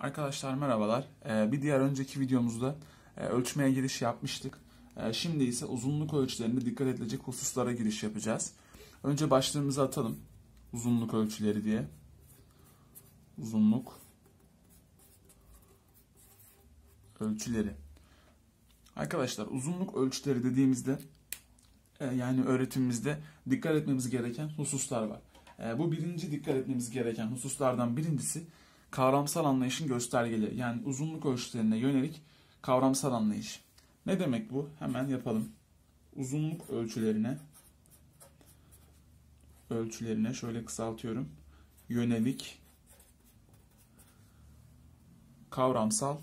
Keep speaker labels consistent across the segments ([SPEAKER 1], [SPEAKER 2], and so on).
[SPEAKER 1] Arkadaşlar merhabalar. Ee, bir diğer önceki videomuzda e, ölçmeye giriş yapmıştık. Ee, şimdi ise uzunluk ölçülerinde dikkat edilecek hususlara giriş yapacağız. Önce başlığımızı atalım. Uzunluk ölçüleri diye. Uzunluk ölçüleri. Arkadaşlar uzunluk ölçüleri dediğimizde e, yani öğretimimizde dikkat etmemiz gereken hususlar var. E, bu birinci dikkat etmemiz gereken hususlardan birincisi kavramsal anlayışın göstergeleri yani uzunluk ölçülerine yönelik kavramsal anlayış. Ne demek bu? Hemen yapalım. Uzunluk ölçülerine ölçülerine şöyle kısaltıyorum. Yönelik kavramsal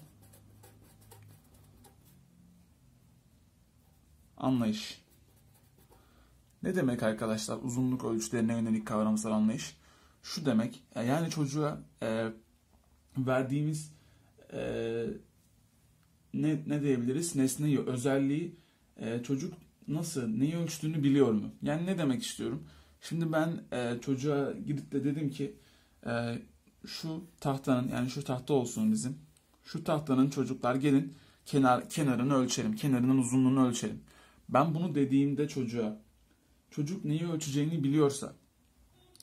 [SPEAKER 1] anlayış. Ne demek arkadaşlar uzunluk ölçülerine yönelik kavramsal anlayış? Şu demek yani çocuğa e, verdiğimiz e, ne, ne diyebiliriz nesneyi, özelliği e, çocuk nasıl, neyi ölçtüğünü biliyor mu? Yani ne demek istiyorum? Şimdi ben e, çocuğa gidip de dedim ki e, şu tahtanın yani şu tahta olsun bizim. Şu tahtanın çocuklar gelin kenar kenarını ölçelim. Kenarının uzunluğunu ölçelim. Ben bunu dediğimde çocuğa çocuk neyi ölçeceğini biliyorsa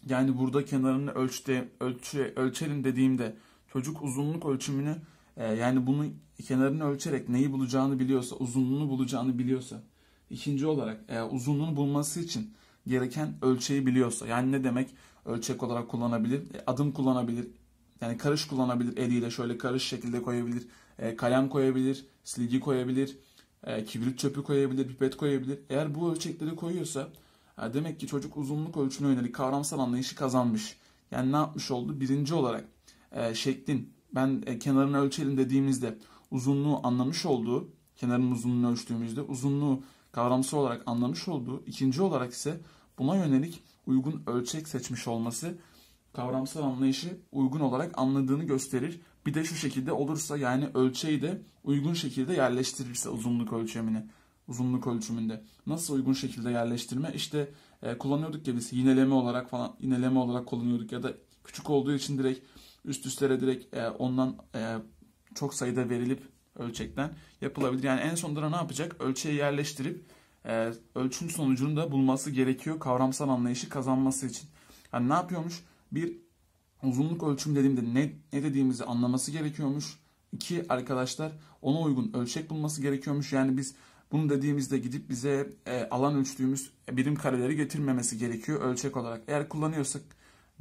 [SPEAKER 1] yani burada kenarını ölçte ölçe, ölçelim dediğimde çocuk uzunluk ölçümünü e, yani bunu kenarını ölçerek neyi bulacağını biliyorsa, uzunluğunu bulacağını biliyorsa, ikinci olarak e, uzunluğunu bulması için gereken ölçeği biliyorsa, yani ne demek ölçek olarak kullanabilir, e, adım kullanabilir, yani karış kullanabilir eliyle şöyle karış şekilde koyabilir, e, kalem koyabilir, silgi koyabilir, kibrit çöpü koyabilir, pipet koyabilir. Eğer bu ölçekleri koyuyorsa demek ki çocuk uzunluk ölçümüne yönelik kavramsal anlayışı kazanmış. Yani ne yapmış oldu? Birinci olarak e, şeklin ben e, kenarını ölçelim dediğimizde uzunluğu anlamış olduğu, kenarın uzunluğunu ölçtüğümüzde uzunluğu kavramsal olarak anlamış olduğu, ikinci olarak ise buna yönelik uygun ölçek seçmiş olması kavramsal anlayışı uygun olarak anladığını gösterir. Bir de şu şekilde olursa yani ölçeği de uygun şekilde yerleştirirse uzunluk ölçemini uzunluk ölçümünde nasıl uygun şekilde yerleştirme işte e, kullanıyorduk ya biz yineleme olarak falan yineleme olarak kullanıyorduk ya da küçük olduğu için direkt üst üstlere direkt e, ondan e, çok sayıda verilip ölçekten yapılabilir. Yani en sonunda ne yapacak? Ölçeğe yerleştirip e, ölçüm sonucunu da bulması gerekiyor kavramsal anlayışı kazanması için. Yani ne yapıyormuş? Bir uzunluk ölçüm dediğimde ne, ne dediğimizi anlaması gerekiyormuş. İki arkadaşlar ona uygun ölçek bulması gerekiyormuş. Yani biz bunu dediğimizde gidip bize e, alan ölçtüğümüz birim kareleri getirmemesi gerekiyor ölçek olarak. Eğer kullanıyorsak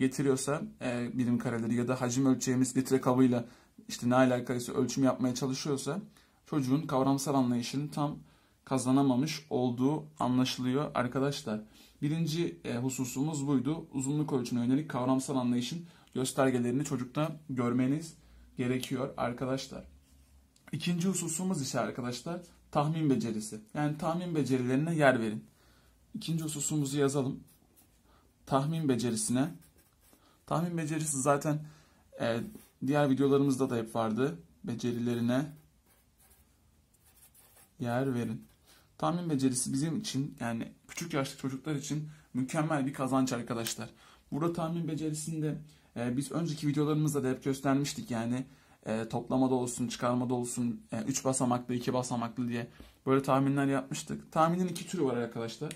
[SPEAKER 1] getiriyorsa e, birim kareleri ya da hacim ölçeğimiz litre kabıyla işte ne alakalıysa ölçüm yapmaya çalışıyorsa çocuğun kavramsal anlayışını tam kazanamamış olduğu anlaşılıyor arkadaşlar. Birinci e, hususumuz buydu. Uzunluk ölçümüne yönelik kavramsal anlayışın göstergelerini çocukta görmeniz gerekiyor arkadaşlar. İkinci hususumuz ise arkadaşlar tahmin becerisi. Yani tahmin becerilerine yer verin. İkinci hususumuzu yazalım. Tahmin becerisine Tahmin becerisi zaten e, diğer videolarımızda da hep vardı. Becerilerine yer verin. Tahmin becerisi bizim için yani küçük yaşlı çocuklar için mükemmel bir kazanç arkadaşlar. Burada tahmin becerisinde e, biz önceki videolarımızda da hep göstermiştik yani e, toplamada olsun, çıkarmada olsun, 3 e, üç basamaklı, 2 basamaklı diye böyle tahminler yapmıştık. Tahminin iki türü var arkadaşlar.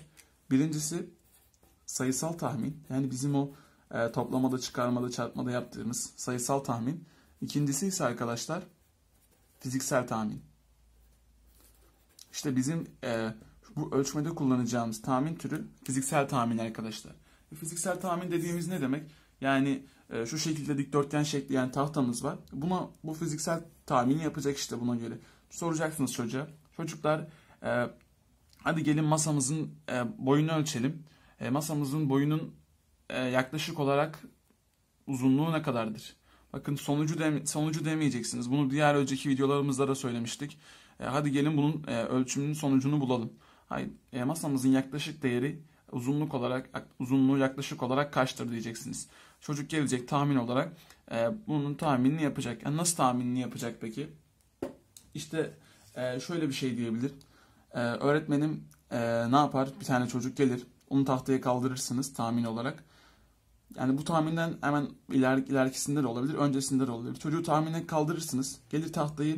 [SPEAKER 1] Birincisi sayısal tahmin. Yani bizim o e, toplamada, çıkarmada, çarpmada yaptığımız sayısal tahmin. İkincisi ise arkadaşlar fiziksel tahmin. İşte bizim e, bu ölçmede kullanacağımız tahmin türü fiziksel tahmin arkadaşlar. E, fiziksel tahmin dediğimiz ne demek? Yani e, şu şekilde dikdörtgen şekli yani tahtamız var. Buna bu fiziksel tahmini yapacak işte buna göre. Soracaksınız çocuğa. Çocuklar e, hadi gelin masamızın e, boyunu ölçelim. E, masamızın boyunun e, yaklaşık olarak uzunluğu ne kadardır? Bakın sonucu deme, sonucu demeyeceksiniz. Bunu diğer önceki videolarımızda da söylemiştik. E, hadi gelin bunun e, ölçümünün sonucunu bulalım. Hayır, e, masamızın yaklaşık değeri uzunluk olarak uzunluğu yaklaşık olarak kaçtır diyeceksiniz. Çocuk gelecek tahmin olarak e, bunun tahminini yapacak. Yani nasıl tahminini yapacak peki? İşte e, şöyle bir şey diyebilir. E, öğretmenim e, ne yapar? Bir tane çocuk gelir. Onu tahtaya kaldırırsınız tahmin olarak yani bu tahminden hemen iler, ilerikisinde de olabilir, öncesinde de olabilir. Çocuğu tahmine kaldırırsınız. Gelir tahtayı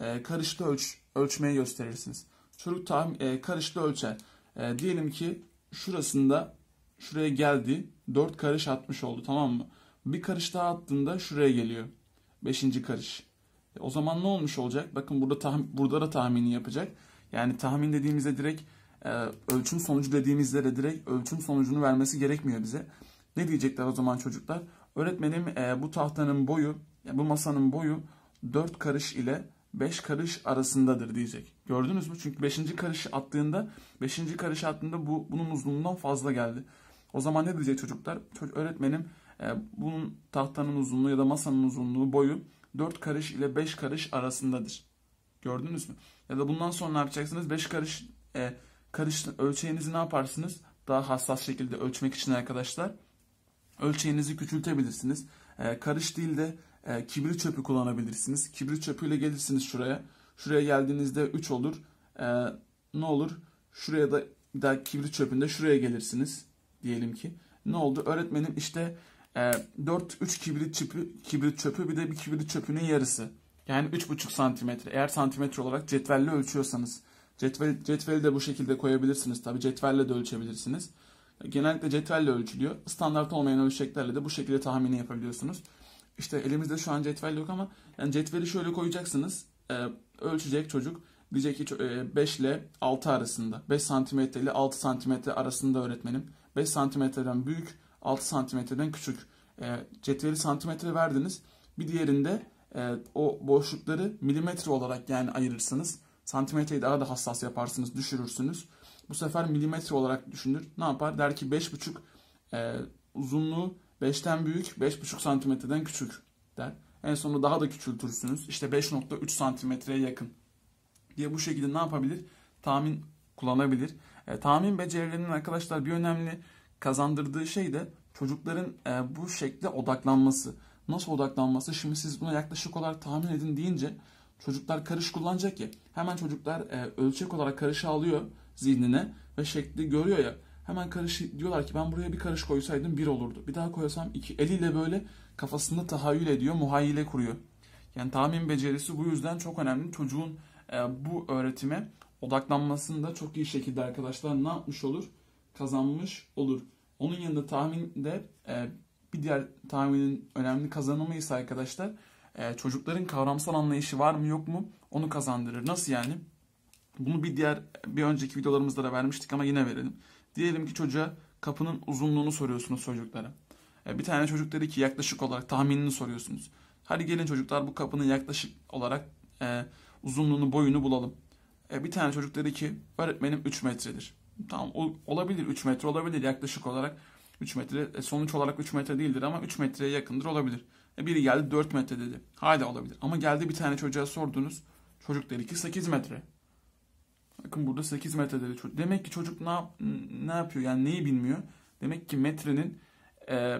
[SPEAKER 1] e, karışlı ölç, ölçmeye gösterirsiniz. Çocuk tahmin, e, karışlı ölçer. E, diyelim ki şurasında şuraya geldi. 4 karış atmış oldu tamam mı? Bir karış daha attığında şuraya geliyor. 5. karış. E, o zaman ne olmuş olacak? Bakın burada tahmin, burada da tahmini yapacak. Yani tahmin dediğimizde direkt e, ölçüm sonucu dediğimizde de direkt ölçüm sonucunu vermesi gerekmiyor bize. Ne diyecekler o zaman çocuklar? Öğretmenim e, bu tahtanın boyu, yani bu masanın boyu 4 karış ile 5 karış arasındadır diyecek. Gördünüz mü? Çünkü 5. karış attığında 5. karış attığında bu bunun uzunluğundan fazla geldi. O zaman ne diyecek çocuklar? Çocuk, öğretmenim e, bunun tahtanın uzunluğu ya da masanın uzunluğu boyu 4 karış ile 5 karış arasındadır. Gördünüz mü? Ya da bundan sonra ne yapacaksınız? 5 karış e, karış ölçeğinizi ne yaparsınız? Daha hassas şekilde ölçmek için arkadaşlar ölçeğinizi küçültebilirsiniz. E, karış değil de e, kibrit çöpü kullanabilirsiniz. Kibrit çöpüyle gelirsiniz şuraya. Şuraya geldiğinizde 3 olur. E, ne olur? Şuraya da bir daha kibrit çöpünde şuraya gelirsiniz diyelim ki. Ne oldu? Öğretmenim işte e, 4 3 kibrit çöpü, kibrit çöpü bir de bir kibrit çöpünün yarısı. Yani 3,5 santimetre. Eğer santimetre olarak cetvelle ölçüyorsanız. Cetvel, cetveli de bu şekilde koyabilirsiniz. Tabi cetvelle de ölçebilirsiniz genellikle cetvelle ölçülüyor. Standart olmayan ölçeklerle de bu şekilde tahmini yapabiliyorsunuz. İşte elimizde şu an cetvel yok ama yani cetveli şöyle koyacaksınız. E, ölçecek çocuk diyecek ki 5 e, ile 6 arasında. 5 santimetre ile 6 santimetre arasında öğretmenim. 5 santimetreden büyük, 6 santimetreden küçük. E, cetveli santimetre verdiniz. Bir diğerinde e, o boşlukları milimetre olarak yani ayırırsınız. Santimetreyi daha da hassas yaparsınız, düşürürsünüz. Bu sefer milimetre olarak düşünür. Ne yapar? Der ki 5,5 e, uzunluğu 5'ten büyük, 5,5 santimetreden küçük der. En sonunda daha da küçültürsünüz. İşte 5.3 santimetreye yakın diye bu şekilde ne yapabilir? Tahmin kullanabilir. E, tahmin becerilerinin arkadaşlar bir önemli kazandırdığı şey de çocukların e, bu şekle odaklanması. Nasıl odaklanması? Şimdi siz buna yaklaşık olarak tahmin edin deyince çocuklar karış kullanacak ya. Hemen çocuklar e, ölçek olarak karışı alıyor zihnine ve şekli görüyor ya. Hemen karışık diyorlar ki ben buraya bir karış koysaydım bir olurdu. Bir daha koyasam iki. Eliyle böyle kafasında tahayyül ediyor, muhayyile kuruyor. Yani tahmin becerisi bu yüzden çok önemli. Çocuğun e, bu öğretime odaklanmasını da çok iyi şekilde arkadaşlar ne yapmış olur? Kazanmış olur. Onun yanında tahmin de e, bir diğer tahminin önemli kazanımı ise arkadaşlar e, çocukların kavramsal anlayışı var mı yok mu onu kazandırır. Nasıl yani? Bunu bir diğer bir önceki videolarımızda da vermiştik ama yine verelim. Diyelim ki çocuğa kapının uzunluğunu soruyorsunuz çocuklara. E, bir tane çocuk dedi ki yaklaşık olarak tahminini soruyorsunuz. Hadi gelin çocuklar bu kapının yaklaşık olarak e, uzunluğunu boyunu bulalım. E, bir tane çocuk dedi ki öğretmenim 3 metredir. Tamam olabilir 3 metre olabilir yaklaşık olarak 3 metre e, sonuç olarak 3 metre değildir ama 3 metreye yakındır olabilir. E, biri geldi 4 metre dedi. Hala olabilir ama geldi bir tane çocuğa sordunuz çocuk dedi ki 8 metre. Bakın burada 8 metre dedi. Demek ki çocuk ne, ne yapıyor yani neyi bilmiyor. Demek ki metrenin e,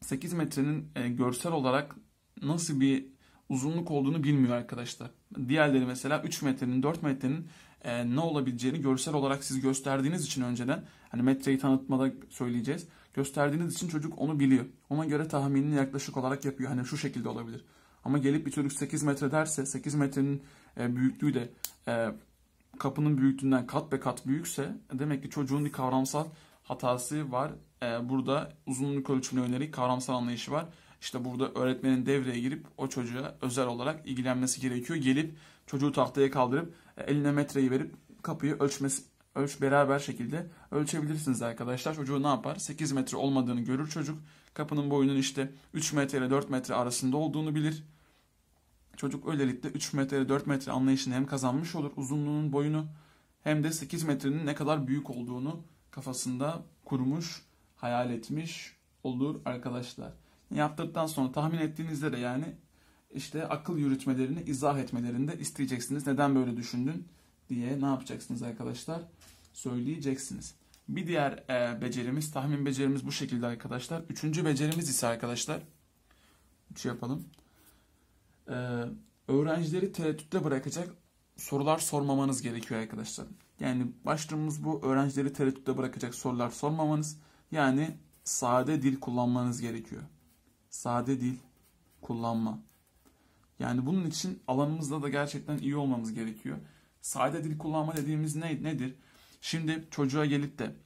[SPEAKER 1] 8 metrenin e, görsel olarak nasıl bir uzunluk olduğunu bilmiyor arkadaşlar. Diğerleri mesela 3 metrenin 4 metrenin e, ne olabileceğini görsel olarak siz gösterdiğiniz için önceden hani metreyi tanıtmada söyleyeceğiz. Gösterdiğiniz için çocuk onu biliyor. Ona göre tahminini yaklaşık olarak yapıyor. Hani şu şekilde olabilir. Ama gelip bir çocuk 8 metre derse 8 metrenin e, büyüklüğü de kapının büyüklüğünden kat be kat büyükse demek ki çocuğun bir kavramsal hatası var. Ee, burada uzunluk ölçümüne yönelik kavramsal anlayışı var. İşte burada öğretmenin devreye girip o çocuğa özel olarak ilgilenmesi gerekiyor. Gelip çocuğu tahtaya kaldırıp e, eline metreyi verip kapıyı ölçmesi ölç beraber şekilde ölçebilirsiniz arkadaşlar. Çocuğu ne yapar? 8 metre olmadığını görür çocuk. Kapının boyunun işte 3 metre ile 4 metre arasında olduğunu bilir. Çocuk öylelikle 3 metre 4 metre anlayışını hem kazanmış olur uzunluğunun boyunu hem de 8 metrenin ne kadar büyük olduğunu kafasında kurmuş, hayal etmiş olur arkadaşlar. Yaptıktan sonra tahmin ettiğinizde de yani işte akıl yürütmelerini izah etmelerinde isteyeceksiniz. Neden böyle düşündün diye ne yapacaksınız arkadaşlar? Söyleyeceksiniz. Bir diğer e, becerimiz, tahmin becerimiz bu şekilde arkadaşlar. Üçüncü becerimiz ise arkadaşlar, üç yapalım e, öğrencileri tereddütte bırakacak sorular sormamanız gerekiyor arkadaşlar. Yani başlığımız bu öğrencileri tereddütte bırakacak sorular sormamanız yani sade dil kullanmanız gerekiyor. Sade dil kullanma. Yani bunun için alanımızda da gerçekten iyi olmamız gerekiyor. Sade dil kullanma dediğimiz ne, nedir? Şimdi çocuğa gelip de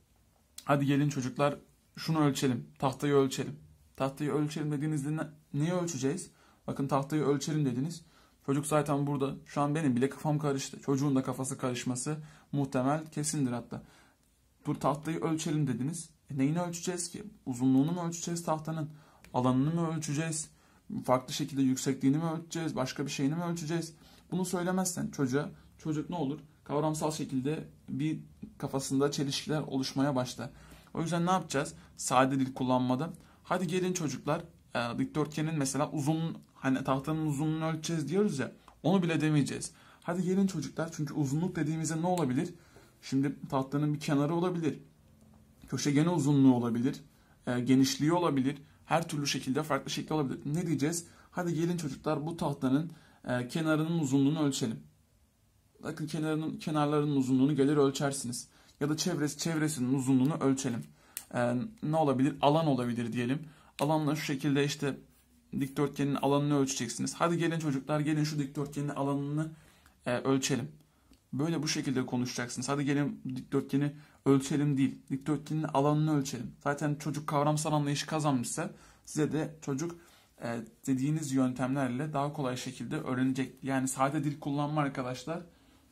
[SPEAKER 1] hadi gelin çocuklar şunu ölçelim, tahtayı ölçelim. Tahtayı ölçelim dediğinizde ne, neyi ölçeceğiz? Bakın tahtayı ölçelim dediniz. Çocuk zaten burada. Şu an benim bile kafam karıştı. Çocuğun da kafası karışması muhtemel kesindir hatta. Dur tahtayı ölçelim dediniz. E neyini ölçeceğiz ki? Uzunluğunu mu ölçeceğiz tahtanın? Alanını mı ölçeceğiz? Farklı şekilde yüksekliğini mi ölçeceğiz? Başka bir şeyini mi ölçeceğiz? Bunu söylemezsen çocuğa çocuk ne olur? Kavramsal şekilde bir kafasında çelişkiler oluşmaya başlar. O yüzden ne yapacağız? Sade dil kullanmada. Hadi gelin çocuklar e, dikdörtgenin mesela uzun Hani tahtanın uzunluğunu ölçeceğiz diyoruz ya. Onu bile demeyeceğiz. Hadi gelin çocuklar çünkü uzunluk dediğimizde ne olabilir? Şimdi tahtanın bir kenarı olabilir. Köşegeni uzunluğu olabilir. E, genişliği olabilir. Her türlü şekilde farklı şekli olabilir. Ne diyeceğiz? Hadi gelin çocuklar bu tahtanın e, kenarının uzunluğunu ölçelim. Bakın kenarının, kenarlarının uzunluğunu gelir ölçersiniz. Ya da çevresi, çevresinin uzunluğunu ölçelim. E, ne olabilir? Alan olabilir diyelim. Alanla şu şekilde işte dikdörtgenin alanını ölçeceksiniz. Hadi gelin çocuklar gelin şu dikdörtgenin alanını e, ölçelim. Böyle bu şekilde konuşacaksınız. Hadi gelin dikdörtgeni ölçelim değil. Dikdörtgenin alanını ölçelim. Zaten çocuk kavramsal anlayışı kazanmışsa size de çocuk e, dediğiniz yöntemlerle daha kolay şekilde öğrenecek. Yani sade dil kullanma arkadaşlar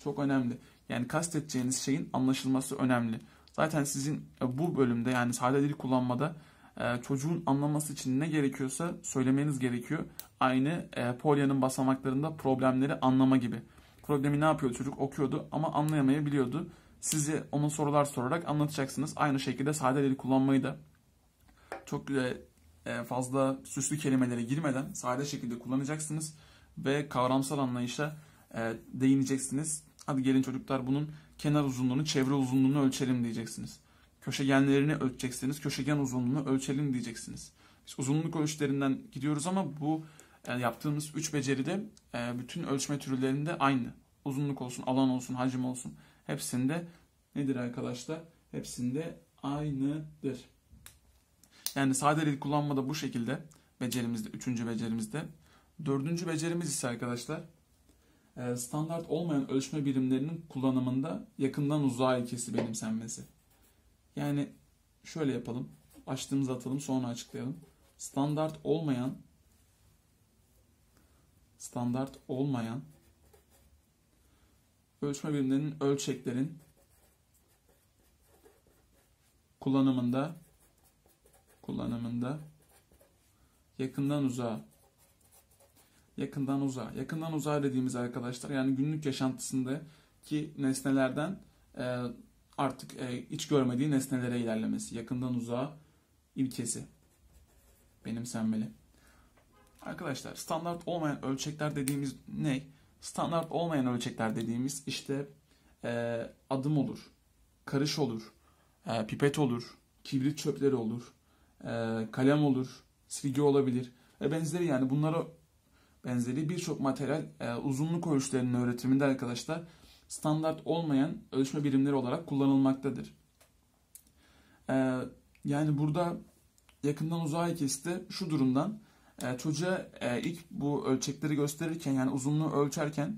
[SPEAKER 1] çok önemli. Yani kastedeceğiniz şeyin anlaşılması önemli. Zaten sizin e, bu bölümde yani sade dil kullanmada e, çocuğun anlaması için ne gerekiyorsa söylemeniz gerekiyor. Aynı e, polyanın basamaklarında problemleri anlama gibi. Problemi ne yapıyor çocuk? Okuyordu ama anlayamayabiliyordu. Sizi onun sorular sorarak anlatacaksınız. Aynı şekilde sade dil kullanmayı da çok e, fazla süslü kelimelere girmeden sade şekilde kullanacaksınız ve kavramsal anlayışa değineceksiniz. Hadi gelin çocuklar bunun kenar uzunluğunu, çevre uzunluğunu ölçelim diyeceksiniz köşegenlerini ölçeceksiniz. Köşegen uzunluğunu ölçelim diyeceksiniz. Biz uzunluk ölçülerinden gidiyoruz ama bu e, yaptığımız üç beceride e, bütün ölçme türlerinde aynı. Uzunluk olsun, alan olsun, hacim olsun. Hepsinde nedir arkadaşlar? Hepsinde aynıdır. Yani sade dil kullanmada bu şekilde becerimizde, üçüncü becerimizde. Dördüncü becerimiz ise arkadaşlar e, standart olmayan ölçme birimlerinin kullanımında yakından uzağa ilkesi benimsenmesi. Yani şöyle yapalım. Açtığımızı atalım sonra açıklayalım. Standart olmayan standart olmayan ölçme birimlerinin ölçeklerin kullanımında kullanımında yakından uzağa yakından uzağa yakından uzağa dediğimiz arkadaşlar yani günlük yaşantısındaki nesnelerden e, artık e, iç görmediği nesnelere ilerlemesi, yakından uzağa ilkesi benimsenmeli. Arkadaşlar standart olmayan ölçekler dediğimiz ne? Standart olmayan ölçekler dediğimiz işte e, adım olur, karış olur, e, pipet olur, kibrit çöpleri olur, e, kalem olur, silgi olabilir ve benzeri yani bunlara benzeri birçok materyal e, uzunluk ölçülerinin öğretiminde arkadaşlar standart olmayan ölçme birimleri olarak kullanılmaktadır. Ee, yani burada yakından uzağa kesti şu durumdan e, çocuğa e, ilk bu ölçekleri gösterirken yani uzunluğu ölçerken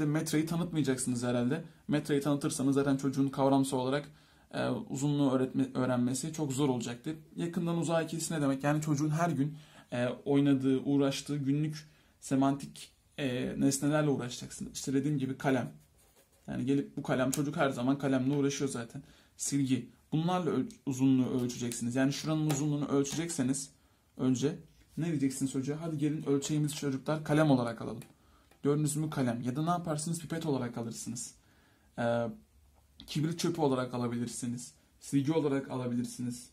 [SPEAKER 1] e, metreyi tanıtmayacaksınız herhalde. Metreyi tanıtırsanız zaten çocuğun kavramsal olarak e, uzunluğu öğretme, öğrenmesi çok zor olacaktır. Yakından uzağa ne demek yani çocuğun her gün e, oynadığı, uğraştığı günlük semantik e, nesnelerle uğraşacaksın. İşte dediğim gibi kalem. Yani gelip bu kalem çocuk her zaman kalemle uğraşıyor zaten. Silgi. Bunlarla öl- uzunluğu ölçeceksiniz. Yani şuranın uzunluğunu ölçecekseniz önce ne diyeceksiniz çocuğa? Hadi gelin ölçeğimiz çocuklar kalem olarak alalım. Gördünüz mü kalem? Ya da ne yaparsınız? Pipet olarak alırsınız. Ee, kibrit çöpü olarak alabilirsiniz. Silgi olarak alabilirsiniz.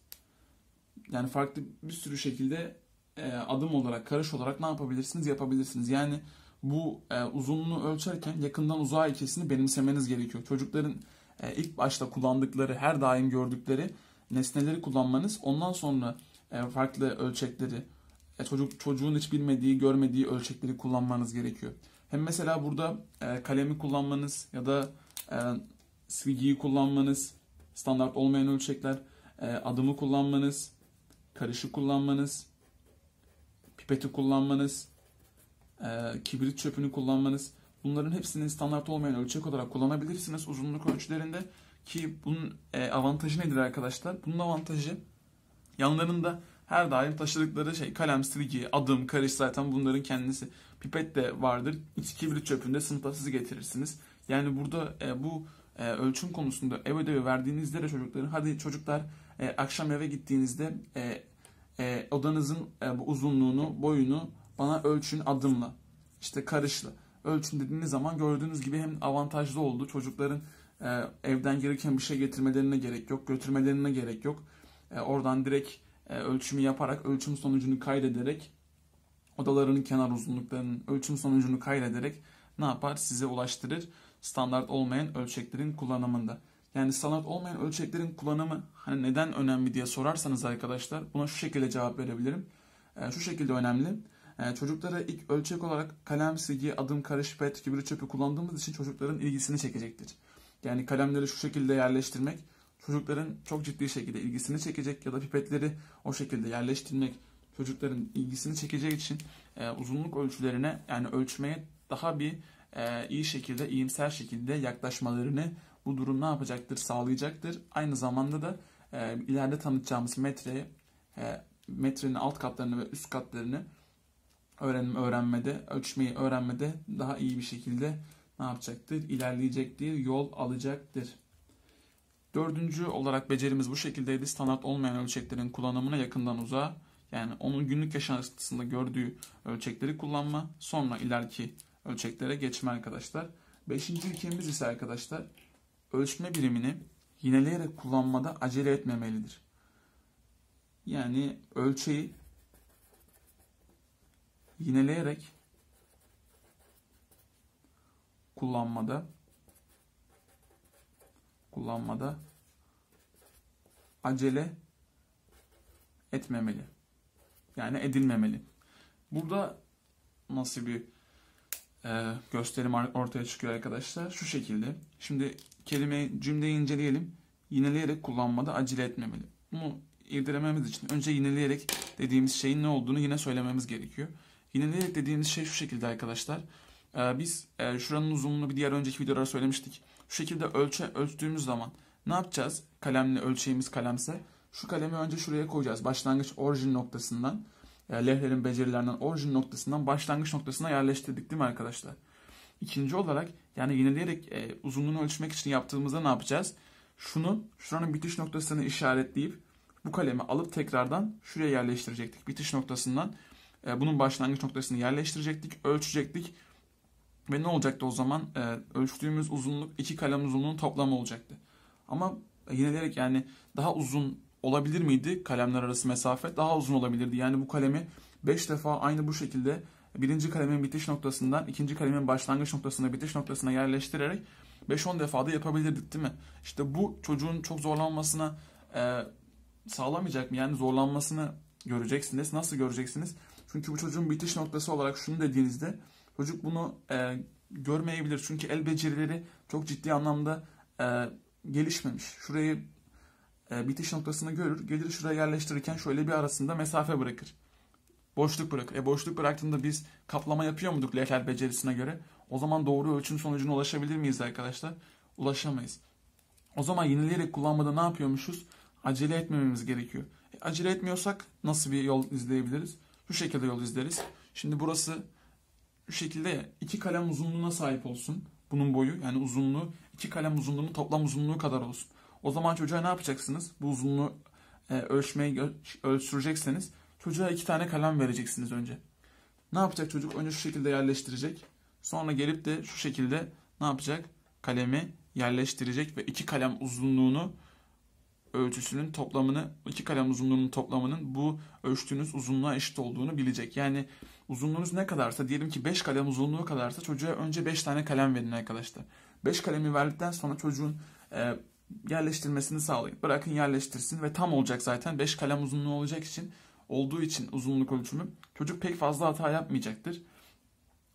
[SPEAKER 1] Yani farklı bir sürü şekilde e, adım olarak, karış olarak ne yapabilirsiniz? Yapabilirsiniz. Yani bu e, uzunluğu ölçerken yakından uzağa ilkesini benimsemeniz gerekiyor. Çocukların e, ilk başta kullandıkları, her daim gördükleri nesneleri kullanmanız, ondan sonra e, farklı ölçekleri, e, çocuk çocuğun hiç bilmediği, görmediği ölçekleri kullanmanız gerekiyor. Hem mesela burada e, kalemi kullanmanız ya da e, silgiyi kullanmanız, standart olmayan ölçekler, e, adımı kullanmanız, karışı kullanmanız, pipeti kullanmanız, e, kibrit çöpünü kullanmanız bunların hepsini standart olmayan ölçek olarak kullanabilirsiniz uzunluk ölçülerinde. Ki bunun e, avantajı nedir arkadaşlar? Bunun avantajı yanlarında her daim taşıdıkları şey kalem, silgi, adım, karış zaten bunların kendisi. Pipet de vardır. İç kibrit çöpünde sınıfa getirirsiniz. Yani burada e, bu e, ölçüm konusunda ev ödevi verdiğinizde de çocukların hadi çocuklar e, akşam eve gittiğinizde e, e, odanızın e, bu uzunluğunu, boyunu bana ölçün adımla, işte karışla. Ölçün dediğiniz zaman gördüğünüz gibi hem avantajlı oldu. Çocukların e, evden gelirken bir şey getirmelerine gerek yok, götürmelerine gerek yok. E, oradan direkt e, ölçümü yaparak, ölçüm sonucunu kaydederek, odalarının kenar uzunluklarının ölçüm sonucunu kaydederek ne yapar? Size ulaştırır standart olmayan ölçeklerin kullanımında. Yani standart olmayan ölçeklerin kullanımı hani neden önemli diye sorarsanız arkadaşlar buna şu şekilde cevap verebilirim. E, şu şekilde önemli. Ee, çocuklara ilk ölçek olarak kalem, silgi, adım, karış, pet, kibrit çöpü kullandığımız için çocukların ilgisini çekecektir. Yani kalemleri şu şekilde yerleştirmek çocukların çok ciddi şekilde ilgisini çekecek ya da pipetleri o şekilde yerleştirmek çocukların ilgisini çekeceği için e, uzunluk ölçülerine yani ölçmeye daha bir e, iyi şekilde, iyimser şekilde yaklaşmalarını bu durum ne yapacaktır? Sağlayacaktır. Aynı zamanda da e, ileride tanıtacağımız metre, e, metrenin alt katlarını ve üst katlarını öğrenme öğrenmede, ölçmeyi öğrenmede daha iyi bir şekilde ne yapacaktır? İlerleyecektir, yol alacaktır. Dördüncü olarak becerimiz bu şekildeydi. Standart olmayan ölçeklerin kullanımına yakından uzağa, yani onun günlük yaşantısında gördüğü ölçekleri kullanma, sonra ileriki ölçeklere geçme arkadaşlar. Beşinci ilkemiz ise arkadaşlar, ölçme birimini yineleyerek kullanmada acele etmemelidir. Yani ölçeği yineleyerek kullanmada kullanmada acele etmemeli. Yani edilmemeli. Burada nasıl bir e, gösterim ortaya çıkıyor arkadaşlar? Şu şekilde. Şimdi kelimeyi, cümleyi inceleyelim. Yineleyerek kullanmada acele etmemeli. Bunu irdelememiz için önce yineleyerek dediğimiz şeyin ne olduğunu yine söylememiz gerekiyor. Yineleyerek dediğimiz şey şu şekilde arkadaşlar. Ee, biz e, şuranın uzunluğunu bir diğer önceki videolarda söylemiştik. Şu şekilde ölçe ölçtüğümüz zaman ne yapacağız? Kalemle ölçeğimiz kalemse. Şu kalemi önce şuraya koyacağız. Başlangıç orijin noktasından, e, lehlerin becerilerinden orijin noktasından başlangıç noktasına yerleştirdik değil mi arkadaşlar? İkinci olarak yani yenileyerek e, uzunluğunu ölçmek için yaptığımızda ne yapacağız? Şunu şuranın bitiş noktasını işaretleyip bu kalemi alıp tekrardan şuraya yerleştirecektik. Bitiş noktasından ee, bunun başlangıç noktasını yerleştirecektik, ölçecektik. Ve ne olacaktı o zaman? Ee, ölçtüğümüz uzunluk iki kalem uzunluğunun toplamı olacaktı. Ama e, yine yineleyerek yani daha uzun olabilir miydi kalemler arası mesafe? Daha uzun olabilirdi. Yani bu kalemi 5 defa aynı bu şekilde birinci kalemin bitiş noktasından ikinci kalemin başlangıç noktasına bitiş noktasına yerleştirerek 5-10 defa da yapabilirdik değil mi? İşte bu çocuğun çok zorlanmasına e, sağlamayacak mı? Yani zorlanmasını göreceksiniz. Nasıl göreceksiniz? Çünkü bu çocuğun bitiş noktası olarak şunu dediğinizde çocuk bunu e, görmeyebilir. Çünkü el becerileri çok ciddi anlamda e, gelişmemiş. Şurayı e, bitiş noktasını görür. Gelir şuraya yerleştirirken şöyle bir arasında mesafe bırakır. Boşluk bırakır. E boşluk bıraktığında biz kaplama yapıyor muyduk lekel becerisine göre? O zaman doğru ölçüm sonucuna ulaşabilir miyiz arkadaşlar? Ulaşamayız. O zaman yenileyerek kullanmada ne yapıyormuşuz? Acele etmememiz gerekiyor. E, acele etmiyorsak nasıl bir yol izleyebiliriz? Şu şekilde yol izleriz. Şimdi burası şu şekilde iki kalem uzunluğuna sahip olsun. Bunun boyu yani uzunluğu iki kalem uzunluğunun toplam uzunluğu kadar olsun. O zaman çocuğa ne yapacaksınız? Bu uzunluğu e, ölçmeyi ölçtürecekseniz çocuğa iki tane kalem vereceksiniz önce. Ne yapacak çocuk? Önce şu şekilde yerleştirecek. Sonra gelip de şu şekilde ne yapacak? Kalemi yerleştirecek ve iki kalem uzunluğunu ölçüsünün toplamını, iki kalem uzunluğunun toplamının bu ölçtüğünüz uzunluğa eşit olduğunu bilecek. Yani uzunluğunuz ne kadarsa, diyelim ki 5 kalem uzunluğu kadarsa çocuğa önce 5 tane kalem verin arkadaşlar. 5 kalemi verdikten sonra çocuğun e, yerleştirmesini sağlayın. Bırakın yerleştirsin ve tam olacak zaten. 5 kalem uzunluğu olacak için olduğu için uzunluk ölçümü çocuk pek fazla hata yapmayacaktır.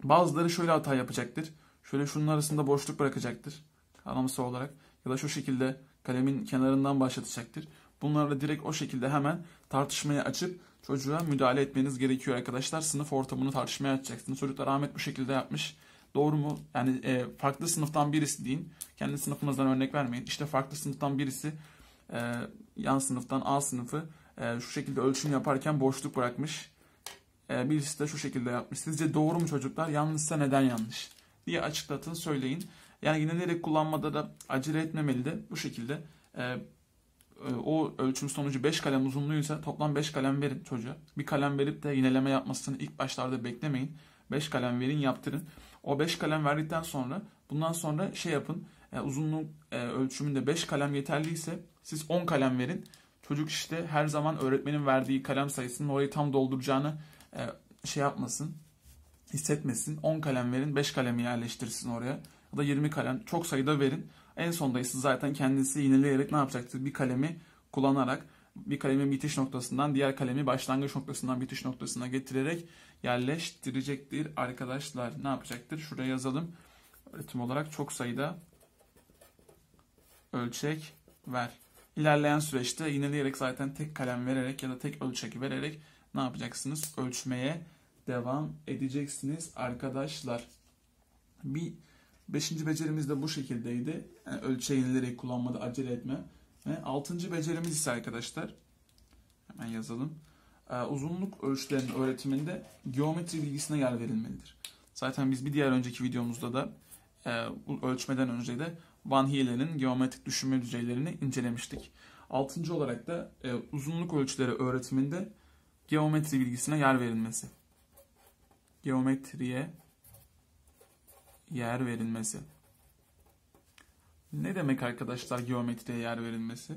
[SPEAKER 1] Bazıları şöyle hata yapacaktır. Şöyle şunun arasında boşluk bırakacaktır. Kalamsal olarak. Ya da şu şekilde kalemin kenarından başlatacaktır. Bunlarla direkt o şekilde hemen tartışmaya açıp çocuğa müdahale etmeniz gerekiyor arkadaşlar. Sınıf ortamını tartışmaya açacaksınız. Çocuklar Ahmet bu şekilde yapmış. Doğru mu? Yani e, farklı sınıftan birisi deyin. Kendi sınıfınızdan örnek vermeyin. İşte farklı sınıftan birisi e, yan sınıftan A sınıfı e, şu şekilde ölçüm yaparken boşluk bırakmış. E, birisi de şu şekilde yapmış. Sizce doğru mu çocuklar? Yanlışsa neden yanlış? diye açıklatın, söyleyin. Yani yenilerek kullanmada da acele etmemeli de bu şekilde e, e o ölçüm sonucu 5 kalem uzunluğuysa toplam 5 kalem verin çocuğa. Bir kalem verip de yineleme yapmasını ilk başlarda beklemeyin. 5 kalem verin yaptırın. O 5 kalem verdikten sonra bundan sonra şey yapın. E, uzunluk e, ölçümünde 5 kalem yeterliyse siz 10 kalem verin. Çocuk işte her zaman öğretmenin verdiği kalem sayısının orayı tam dolduracağını e, şey yapmasın, hissetmesin. 10 kalem verin, 5 kalemi yerleştirsin oraya ya da 20 kalem çok sayıda verin. En sonda ise zaten kendisi yineleyerek ne yapacaktır? Bir kalemi kullanarak bir kalemin bitiş noktasından diğer kalemi başlangıç noktasından bitiş noktasına getirerek yerleştirecektir arkadaşlar. Ne yapacaktır? Şuraya yazalım. Öğretim olarak çok sayıda ölçek ver. İlerleyen süreçte yineleyerek zaten tek kalem vererek ya da tek ölçek vererek ne yapacaksınız? Ölçmeye devam edeceksiniz arkadaşlar. Bir Beşinci becerimiz de bu şekildeydi. Yani ölçeğinleri kullanmada acele etme. Ve altıncı becerimiz ise arkadaşlar hemen yazalım. E, uzunluk ölçülerinin öğretiminde geometri bilgisine yer verilmelidir. Zaten biz bir diğer önceki videomuzda da e, ölçmeden önce de Van Hiele'nin geometrik düşünme düzeylerini incelemiştik. Altıncı olarak da e, uzunluk ölçüleri öğretiminde geometri bilgisine yer verilmesi. Geometriye yer verilmesi. Ne demek arkadaşlar geometriye yer verilmesi?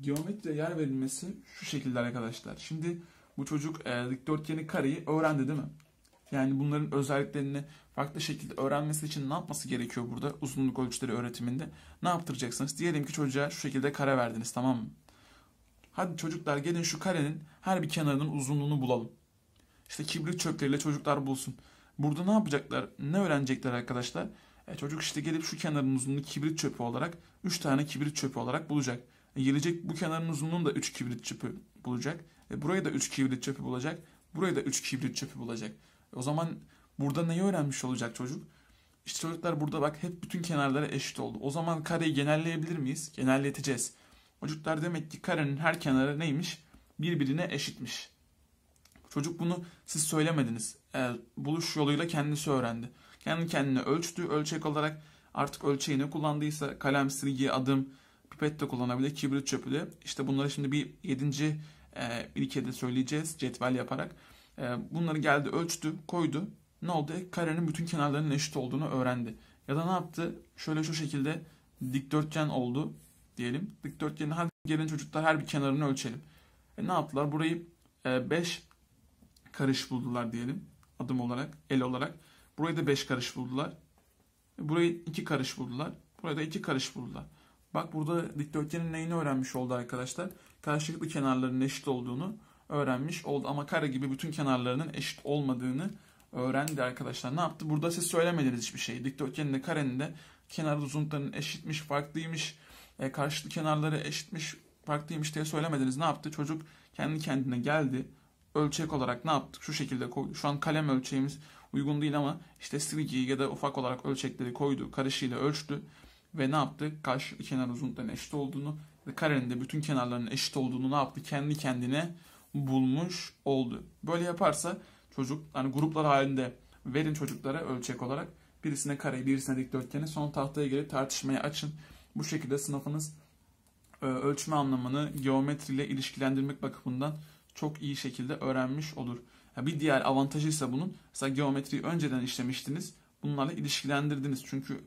[SPEAKER 1] Geometriye yer verilmesi şu şekilde arkadaşlar. Şimdi bu çocuk e, dikdörtgeni kareyi öğrendi değil mi? Yani bunların özelliklerini farklı şekilde öğrenmesi için ne yapması gerekiyor burada uzunluk ölçüleri öğretiminde? Ne yaptıracaksınız? Diyelim ki çocuğa şu şekilde kare verdiniz tamam mı? Hadi çocuklar gelin şu karenin her bir kenarının uzunluğunu bulalım. İşte kibrit çöpleriyle çocuklar bulsun. Burada ne yapacaklar? Ne öğrenecekler arkadaşlar? E, çocuk işte gelip şu kenarın uzunluğunu kibrit çöpü olarak 3 tane kibrit çöpü olarak bulacak. E, gelecek bu kenarın uzunluğunu da 3 kibrit çöpü bulacak. E, burayı da 3 kibrit çöpü bulacak. Burayı da 3 kibrit çöpü bulacak. E, o zaman burada neyi öğrenmiş olacak çocuk? İşte çocuklar burada bak hep bütün kenarlara eşit oldu. O zaman kareyi genelleyebilir miyiz? Genelleteceğiz. Çocuklar demek ki karenin her kenarı neymiş? Birbirine eşitmiş. Çocuk bunu siz söylemediniz. E, buluş yoluyla kendisi öğrendi. Kendi kendine ölçtü. Ölçek olarak artık ölçeği ne kullandıysa kalem, silgi, adım, pipet de kullanabilir, kibrit çöpü de. İşte bunları şimdi bir 7. E, ilkede söyleyeceğiz cetvel yaparak. E, bunları geldi ölçtü, koydu. Ne oldu? Karenin bütün kenarlarının eşit olduğunu öğrendi. Ya da ne yaptı? Şöyle şu şekilde dikdörtgen oldu diyelim. Dikdörtgenin hadi gelin çocuklar her bir kenarını ölçelim. E, ne yaptılar? Burayı 5 e, karış buldular diyelim adım olarak, el olarak. Burayı da 5 karış buldular. Burayı 2 karış buldular. Burayı da 2 karış buldular. Bak burada dikdörtgenin neyini öğrenmiş oldu arkadaşlar? Karşılıklı kenarların eşit olduğunu öğrenmiş oldu. Ama kare gibi bütün kenarlarının eşit olmadığını öğrendi arkadaşlar. Ne yaptı? Burada siz söylemediniz hiçbir şeyi. Dikdörtgenin de karenin de kenar uzunluklarının eşitmiş, farklıymış, e, karşılıklı kenarları eşitmiş, farklıymış diye söylemediniz. Ne yaptı? Çocuk kendi kendine geldi ölçek olarak ne yaptık? Şu şekilde koyduk. Şu an kalem ölçeğimiz uygun değil ama işte siviciyi ya da ufak olarak ölçekleri koydu. Karışıyla ölçtü. Ve ne yaptı? Karşı kenar uzunluklarının eşit olduğunu ve karenin de bütün kenarlarının eşit olduğunu ne yaptı? Kendi kendine bulmuş oldu. Böyle yaparsa çocuk hani gruplar halinde verin çocuklara ölçek olarak birisine kareyi birisine dikdörtgeni son tahtaya gelip tartışmaya açın. Bu şekilde sınıfınız e, ölçme anlamını geometriyle ilişkilendirmek bakımından çok iyi şekilde öğrenmiş olur. Ya bir diğer avantajı ise bunun mesela geometriyi önceden işlemiştiniz. Bunlarla ilişkilendirdiniz. Çünkü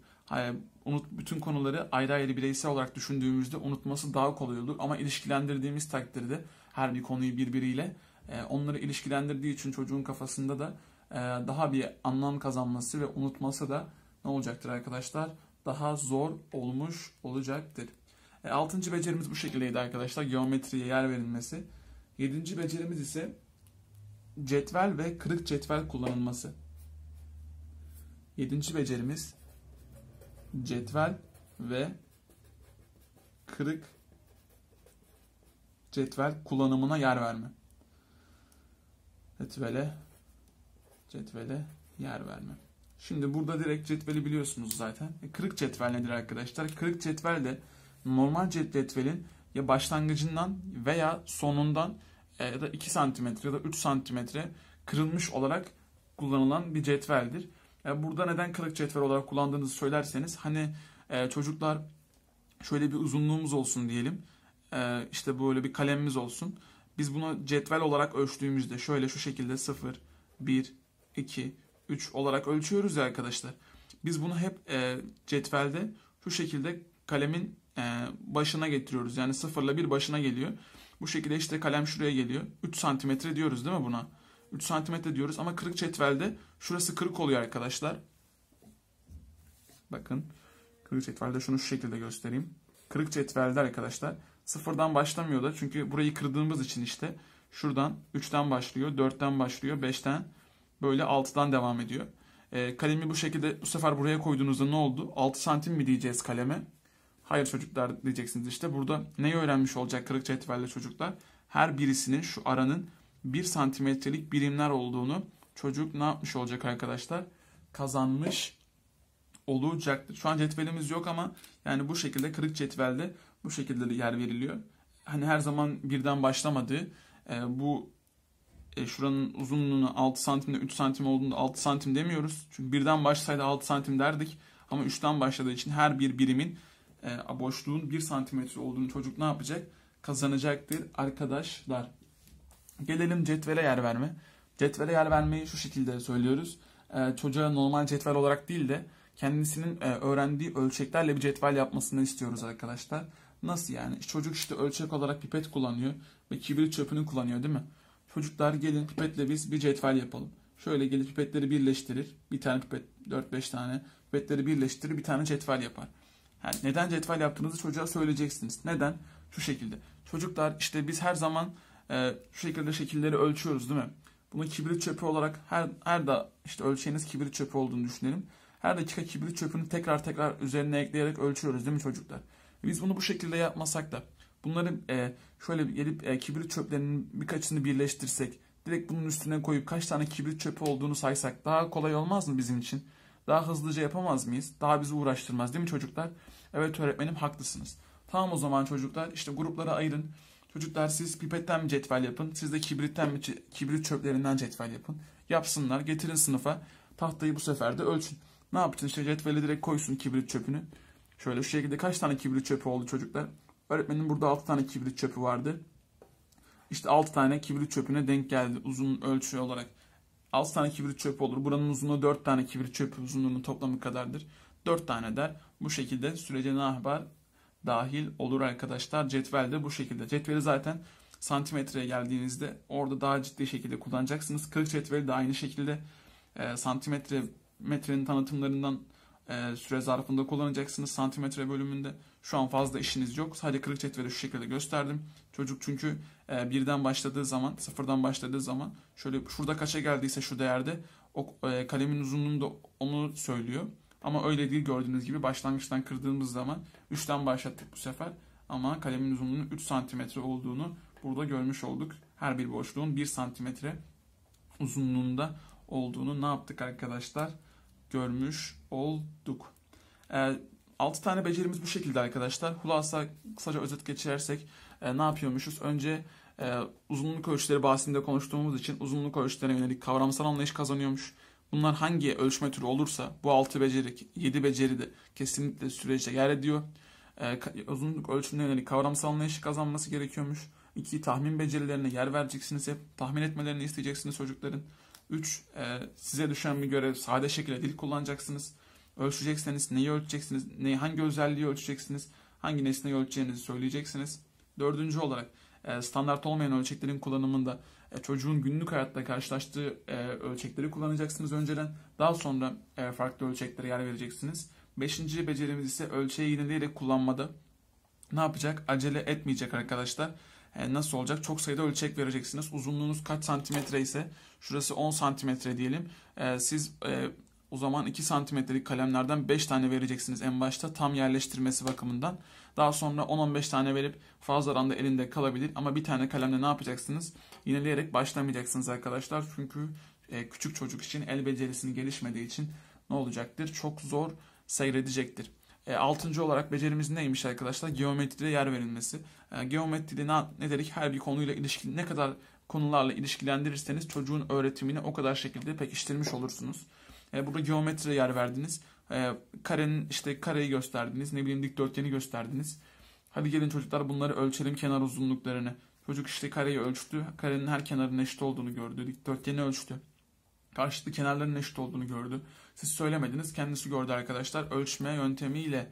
[SPEAKER 1] unut bütün konuları ayrı ayrı bireysel olarak düşündüğümüzde unutması daha kolay olur ama ilişkilendirdiğimiz takdirde her bir konuyu birbiriyle e, onları ilişkilendirdiği için çocuğun kafasında da e, daha bir anlam kazanması ve unutması da ne olacaktır arkadaşlar? Daha zor olmuş olacaktır. E, altıncı becerimiz bu şekildeydi arkadaşlar. Geometriye yer verilmesi. Yedinci becerimiz ise cetvel ve kırık cetvel kullanılması. Yedinci becerimiz cetvel ve kırık cetvel kullanımına yer verme. Cetvele cetvele yer verme. Şimdi burada direkt cetveli biliyorsunuz zaten. E, kırık cetvel nedir arkadaşlar? Kırık cetvel de normal cetvelin ya başlangıcından veya sonundan e, ya da 2 cm ya da 3 cm kırılmış olarak kullanılan bir cetveldir. E, burada neden kırık cetvel olarak kullandığınızı söylerseniz hani e, çocuklar şöyle bir uzunluğumuz olsun diyelim işte böyle bir kalemimiz olsun. Biz bunu cetvel olarak ölçtüğümüzde şöyle şu şekilde 0, 1, 2, 3 olarak ölçüyoruz ya arkadaşlar. Biz bunu hep cetvelde şu şekilde kalemin e, başına getiriyoruz. Yani sıfırla bir başına geliyor. Bu şekilde işte kalem şuraya geliyor. 3 santimetre diyoruz değil mi buna? 3 santimetre diyoruz ama kırık cetvelde şurası kırık oluyor arkadaşlar. Bakın kırık cetvelde şunu şu şekilde göstereyim. Kırık cetvelde arkadaşlar sıfırdan başlamıyor da çünkü burayı kırdığımız için işte şuradan 3'ten başlıyor, 4'ten başlıyor, 5'ten böyle 6'dan devam ediyor. E, kalemi bu şekilde bu sefer buraya koyduğunuzda ne oldu? 6 santim mi diyeceğiz kaleme? Hayır çocuklar diyeceksiniz işte burada neyi öğrenmiş olacak kırık cetvelli çocuklar? Her birisinin şu aranın 1 santimetrelik birimler olduğunu çocuk ne yapmış olacak arkadaşlar? Kazanmış olacaktır. Şu an cetvelimiz yok ama yani bu şekilde kırık cetvelde bu şekilde yer veriliyor. Hani her zaman birden başlamadığı e, ee, bu e, şuranın uzunluğunu 6 santimde 3 santim olduğunda 6 santim demiyoruz. Çünkü birden başlasaydı 6 santim derdik ama 3'ten başladığı için her bir birimin e, boşluğun 1 santimetre olduğunu çocuk ne yapacak? Kazanacaktır arkadaşlar. Gelelim cetvele yer verme. Cetvele yer vermeyi şu şekilde söylüyoruz. E, çocuğa normal cetvel olarak değil de kendisinin e, öğrendiği ölçeklerle bir cetvel yapmasını istiyoruz arkadaşlar. Nasıl yani? Çocuk işte ölçek olarak pipet kullanıyor ve kibrit çöpünü kullanıyor değil mi? Çocuklar gelin pipetle biz bir cetvel yapalım. Şöyle gelip pipetleri birleştirir. Bir tane pipet, 4-5 tane pipetleri birleştirir. Bir tane cetvel yapar. Yani neden cetvel yaptığınızı çocuğa söyleyeceksiniz. Neden? Şu şekilde. Çocuklar işte biz her zaman e, şu şekilde şekilleri ölçüyoruz değil mi? Bunu kibrit çöpü olarak her, her da işte ölçeğiniz kibrit çöpü olduğunu düşünelim. Her dakika kibrit çöpünü tekrar tekrar üzerine ekleyerek ölçüyoruz değil mi çocuklar? Biz bunu bu şekilde yapmasak da bunları e, şöyle gelip e, kibrit çöplerinin birkaçını birleştirsek direkt bunun üstüne koyup kaç tane kibrit çöpü olduğunu saysak daha kolay olmaz mı bizim için? Daha hızlıca yapamaz mıyız? Daha bizi uğraştırmaz değil mi çocuklar? Evet öğretmenim haklısınız. Tamam o zaman çocuklar işte gruplara ayırın. Çocuklar siz pipetten mi cetvel yapın? Siz de kibritten mi kibrit çöplerinden cetvel yapın? Yapsınlar getirin sınıfa. Tahtayı bu sefer de ölçün. Ne yaptın işte cetveli direkt koysun kibrit çöpünü. Şöyle şu şekilde kaç tane kibrit çöpü oldu çocuklar? Öğretmenin burada 6 tane kibrit çöpü vardı. İşte 6 tane kibrit çöpüne denk geldi uzun ölçü olarak. 6 tane kibrit çöpü olur. Buranın uzunluğu 4 tane kibrit çöp uzunluğunun toplamı kadardır. 4 tane der. Bu şekilde sürece nahbar dahil olur arkadaşlar. Cetvel de bu şekilde. Cetveli zaten santimetreye geldiğinizde orada daha ciddi şekilde kullanacaksınız. Kırık cetveli de aynı şekilde e, santimetre metrenin tanıtımlarından e, süre zarfında kullanacaksınız santimetre bölümünde. Şu an fazla işiniz yok. Sadece kırık cetvel şu şekilde gösterdim. Çocuk çünkü e, birden başladığı zaman, sıfırdan başladığı zaman şöyle şurada kaça geldiyse şu değerde o e, kalemin uzunluğunu da onu söylüyor. Ama öyle değil gördüğünüz gibi başlangıçtan kırdığımız zaman 3'ten başlattık bu sefer. Ama kalemin uzunluğunun 3 santimetre olduğunu burada görmüş olduk. Her bir boşluğun 1 santimetre uzunluğunda olduğunu ne yaptık arkadaşlar? Görmüş olduk. Ee, 6 tane becerimiz bu şekilde arkadaşlar. Hulasa kısaca özet geçersek e, ne yapıyormuşuz? Önce e, uzunluk ölçüleri bahsinde konuştuğumuz için uzunluk ölçülerine yönelik kavramsal anlayış kazanıyormuş. Bunlar hangi ölçme türü olursa bu 6 beceri, 7 beceri de kesinlikle sürece yer ediyor. E, uzunluk ölçümüne yönelik kavramsal anlayış kazanması gerekiyormuş. 2. Tahmin becerilerine yer vereceksiniz. Hep tahmin etmelerini isteyeceksiniz çocukların. 3. E, size düşen bir görev sade şekilde dil kullanacaksınız ölçeceksiniz neyi ölçeceksiniz, neyi, hangi özelliği ölçeceksiniz, hangi nesneyi ölçeceğinizi söyleyeceksiniz. Dördüncü olarak e, standart olmayan ölçeklerin kullanımında e, çocuğun günlük hayatta karşılaştığı e, ölçekleri kullanacaksınız önceden. Daha sonra farklı ölçeklere yer vereceksiniz. Beşinci becerimiz ise ölçeği yineleyerek kullanmada. Ne yapacak? Acele etmeyecek arkadaşlar. Nasıl olacak? Çok sayıda ölçek vereceksiniz. Uzunluğunuz kaç santimetre ise şurası 10 santimetre diyelim. Siz o zaman 2 santimetrelik kalemlerden 5 tane vereceksiniz en başta tam yerleştirmesi bakımından. Daha sonra 10-15 tane verip fazla da elinde kalabilir. Ama bir tane kalemle ne yapacaksınız? Yineleyerek başlamayacaksınız arkadaşlar. Çünkü e, küçük çocuk için el becerisini gelişmediği için ne olacaktır? Çok zor seyredecektir. E, altıncı olarak becerimiz neymiş arkadaşlar? Geometride yer verilmesi. E, geometride ne, ne dedik? Her bir konuyla ilişkili ne kadar konularla ilişkilendirirseniz çocuğun öğretimini o kadar şekilde pekiştirmiş olursunuz. E, burada geometriye yer verdiniz. E, karenin işte kareyi gösterdiniz. Ne bileyim dikdörtgeni gösterdiniz. Hadi gelin çocuklar bunları ölçelim kenar uzunluklarını. Çocuk işte kareyi ölçtü. Karenin her kenarının eşit olduğunu gördü. Dikdörtgeni ölçtü. Karşılıklı kenarların eşit olduğunu gördü. Siz söylemediniz. Kendisi gördü arkadaşlar. Ölçme yöntemiyle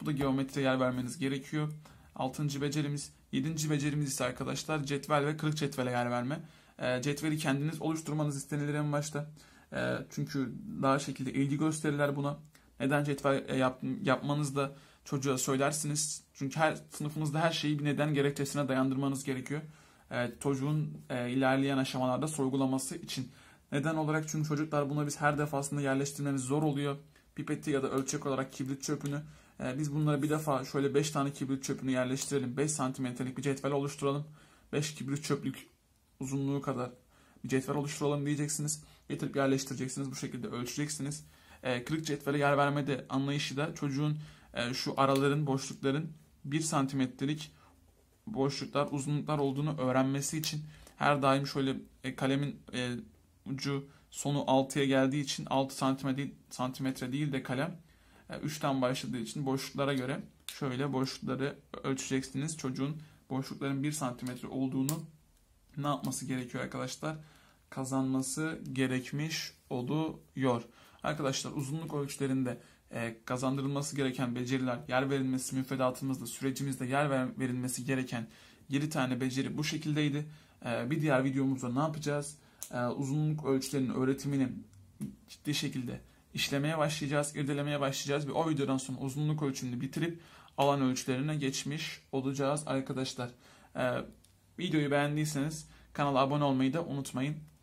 [SPEAKER 1] bu da geometriye yer vermeniz gerekiyor. Altıncı becerimiz. Yedinci becerimiz ise arkadaşlar cetvel ve kırık cetvele yer verme. E, cetveli kendiniz oluşturmanız istenilir en başta. E, çünkü daha şekilde ilgi gösterirler buna. Neden cetvel e, yap, yapmanız da çocuğa söylersiniz. Çünkü her sınıfınızda her şeyi bir neden gerekçesine dayandırmanız gerekiyor. E, çocuğun e, ilerleyen aşamalarda sorgulaması için. Neden olarak çünkü çocuklar buna biz her defasında yerleştirmemiz zor oluyor. Pipeti ya da ölçek olarak kibrit çöpünü. E, biz bunlara bir defa şöyle 5 tane kibrit çöpünü yerleştirelim. 5 santimetrelik bir cetvel oluşturalım. 5 kibrit çöplük uzunluğu kadar bir cetvel oluşturalım diyeceksiniz getirip yerleştireceksiniz. Bu şekilde ölçeceksiniz. E, kırık cetvele yer vermede anlayışı da çocuğun e, şu araların, boşlukların 1 santimetrelik boşluklar, uzunluklar olduğunu öğrenmesi için her daim şöyle e, kalemin e, ucu sonu 6'ya geldiği için 6 santimetre değil, santimetre değil de kalem 3'ten e, başladığı için boşluklara göre şöyle boşlukları ölçeceksiniz. Çocuğun boşlukların 1 santimetre olduğunu ne yapması gerekiyor arkadaşlar? kazanması gerekmiş oluyor. Arkadaşlar uzunluk ölçülerinde e, kazandırılması gereken beceriler, yer verilmesi müfredatımızda, sürecimizde yer verilmesi gereken 7 tane beceri bu şekildeydi. E, bir diğer videomuzda ne yapacağız? E, uzunluk ölçülerinin öğretimini ciddi şekilde işlemeye başlayacağız, irdelemeye başlayacağız ve o videodan sonra uzunluk ölçümünü bitirip alan ölçülerine geçmiş olacağız arkadaşlar. Videoyu beğendiyseniz kanala abone olmayı da unutmayın.